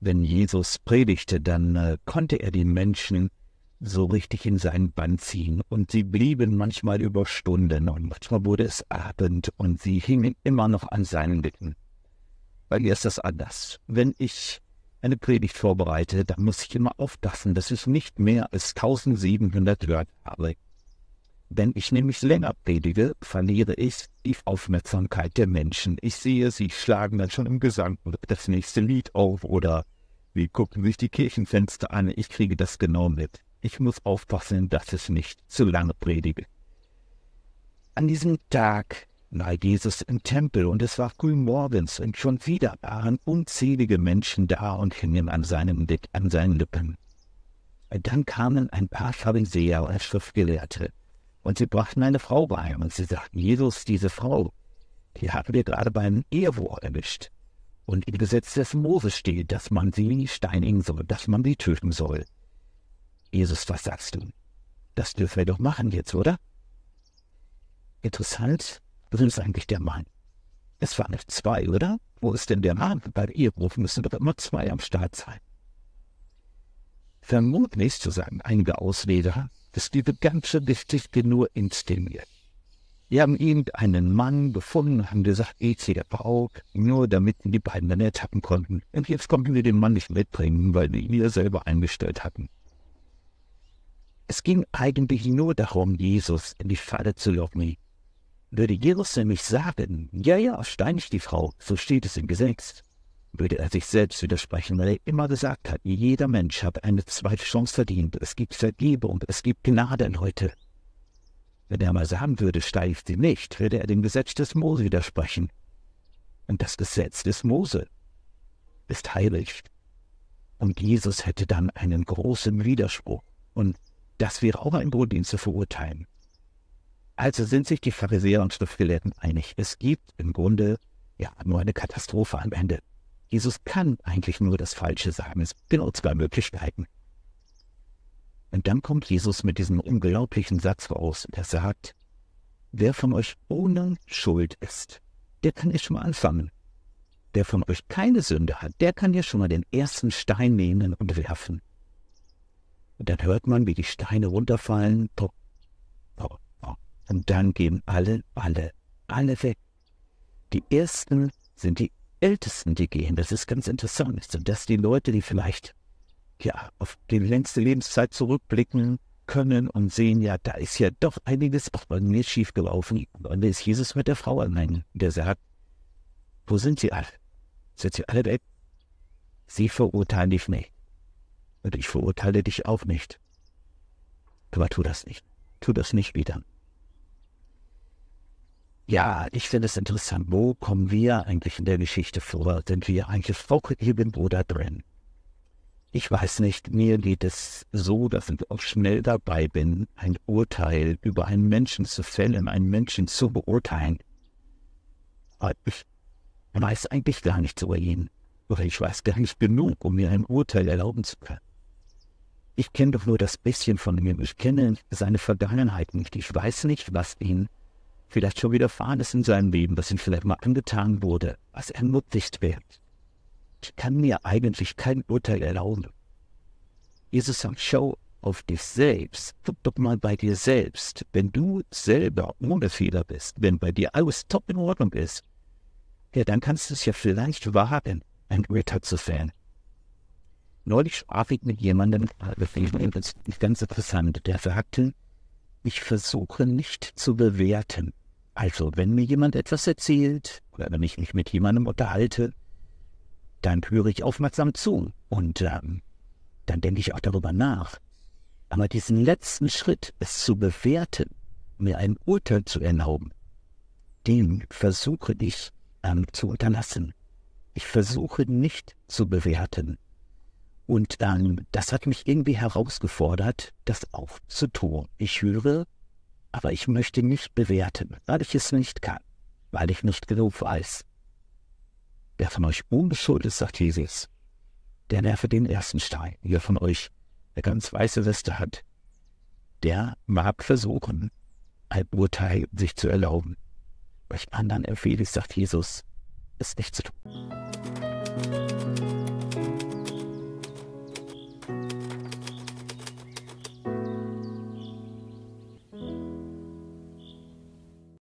wenn Jesus predigte, dann äh, konnte er die Menschen so richtig in seinen Bann ziehen. Und sie blieben manchmal über Stunden und manchmal wurde es Abend und sie hingen immer noch an seinen Lippen. Bei mir ist das anders. Wenn ich eine Predigt vorbereite, dann muss ich immer aufpassen, dass ich nicht mehr als 1700 Wörter habe. Wenn ich nämlich länger predige, verliere ich die Aufmerksamkeit der Menschen. Ich sehe, sie schlagen dann schon im Gesang das nächste Lied auf oder sie gucken sich die Kirchenfenster an. Ich kriege das genau mit. Ich muss aufpassen, dass ich nicht zu lange predige. An diesem Tag nahe Jesus im Tempel und es war früh morgens und schon wieder waren unzählige Menschen da und hingen an, seinem, an seinen Lippen. Dann kamen ein paar Pharisäer und Schriftgelehrte und sie brachten eine Frau bei und sie sagten, Jesus, diese Frau, die haben wir gerade beim Ehewort erwischt. Und im Gesetz des Moses steht, dass man sie steinigen soll, dass man sie töten soll. Jesus, was sagst du? Das dürfen wir doch machen jetzt, oder? Interessant, was ist eigentlich der Mann? Es waren nicht zwei, oder? Wo ist denn der Mann? Bei Ehebruch müssen doch immer zwei am Start sein. Vermutlich, zu sagen einige Ausleger, dass diese ganze Geschichte nur inszeniert. Wir haben irgendeinen Mann gefunden, haben gesagt, geht's der Pauk, nur damit die beiden dann ertappen konnten. Und jetzt konnten wir den Mann nicht mitbringen, weil wir ihn selber eingestellt hatten. Es ging eigentlich nur darum, Jesus in die Falle zu locken. Würde Jesus nämlich sagen, ja, ja, steinig die Frau, so steht es im Gesetz, würde er sich selbst widersprechen, weil er immer gesagt hat, jeder Mensch hat eine zweite Chance verdient. Es gibt Vergebung, es gibt Gnade, Leute. Wenn er mal sagen würde, steigt sie nicht, würde er dem Gesetz des Mose widersprechen. Und das Gesetz des Mose ist heilig. Und Jesus hätte dann einen großen Widerspruch. Und das wäre auch ein Grund, zu verurteilen. Also sind sich die Pharisäer und Schriftgelehrten einig. Es gibt im Grunde ja nur eine Katastrophe am Ende. Jesus kann eigentlich nur das Falsche sagen. Es gibt nur zwei Möglichkeiten. Und dann kommt Jesus mit diesem unglaublichen Satz raus und er sagt, wer von euch ohne Schuld ist, der kann ja schon mal anfangen. Wer von euch keine Sünde hat, der kann ja schon mal den ersten Stein nehmen und werfen. Und dann hört man, wie die Steine runterfallen. Und dann gehen alle, alle, alle weg. Die ersten sind die Ältesten, die gehen. Das ist ganz interessant. Und dass die Leute, die vielleicht ja auf die längste Lebenszeit zurückblicken können und sehen, ja, da ist ja doch einiges bei mir schiefgelaufen. Und da ist Jesus mit der Frau allein, der sagt, wo sind sie alle? Sind sie alle weg? Sie verurteilen dich nicht. Und ich verurteile dich auch nicht. Aber tu das nicht. Tu das nicht wieder. Ja, ich finde es interessant, wo kommen wir eigentlich in der Geschichte vor? Sind wir eigentlich auch irgendwo da drin? Ich weiß nicht, mir geht es so, dass ich auch schnell dabei bin, ein Urteil über einen Menschen zu fällen, einen Menschen zu beurteilen. Aber ich weiß eigentlich gar nichts über ihn. Oder ich weiß gar nicht genug, um mir ein Urteil erlauben zu können. Ich kenne doch nur das bisschen von ihm. Ich kenne seine Vergangenheit nicht. Ich weiß nicht, was ihn vielleicht schon widerfahren ist in seinem Leben, was ihm vielleicht mal angetan wurde, was ermutigt wird. Ich kann mir eigentlich kein Urteil erlauben. Jesus sagt, schau auf dich selbst, guck doch mal bei dir selbst. Wenn du selber ohne Fehler bist, wenn bei dir alles top in Ordnung ist, ja, dann kannst du es ja vielleicht wagen, ein Urteil zu fällen. Neulich sprach ich mit jemandem, das ist ganz interessant, der sagte, ich versuche nicht zu bewerten. Also, wenn mir jemand etwas erzählt oder wenn ich mich mit jemandem unterhalte, dann höre ich aufmerksam zu und ähm, dann denke ich auch darüber nach. Aber diesen letzten Schritt, es zu bewerten, mir ein Urteil zu erlauben, den versuche ich ähm, zu unterlassen. Ich versuche nicht zu bewerten. Und ähm, das hat mich irgendwie herausgefordert, das aufzutun. Ich höre, aber ich möchte nicht bewerten, weil ich es nicht kann, weil ich nicht genug weiß. Wer von euch unbeschuldigt ist, sagt Jesus, der werfe den ersten Stein. Wer von euch eine ganz weiße Weste hat, der mag versuchen, ein Urteil sich zu erlauben. Euch anderen empfehle ich, sagt Jesus, es nicht zu tun.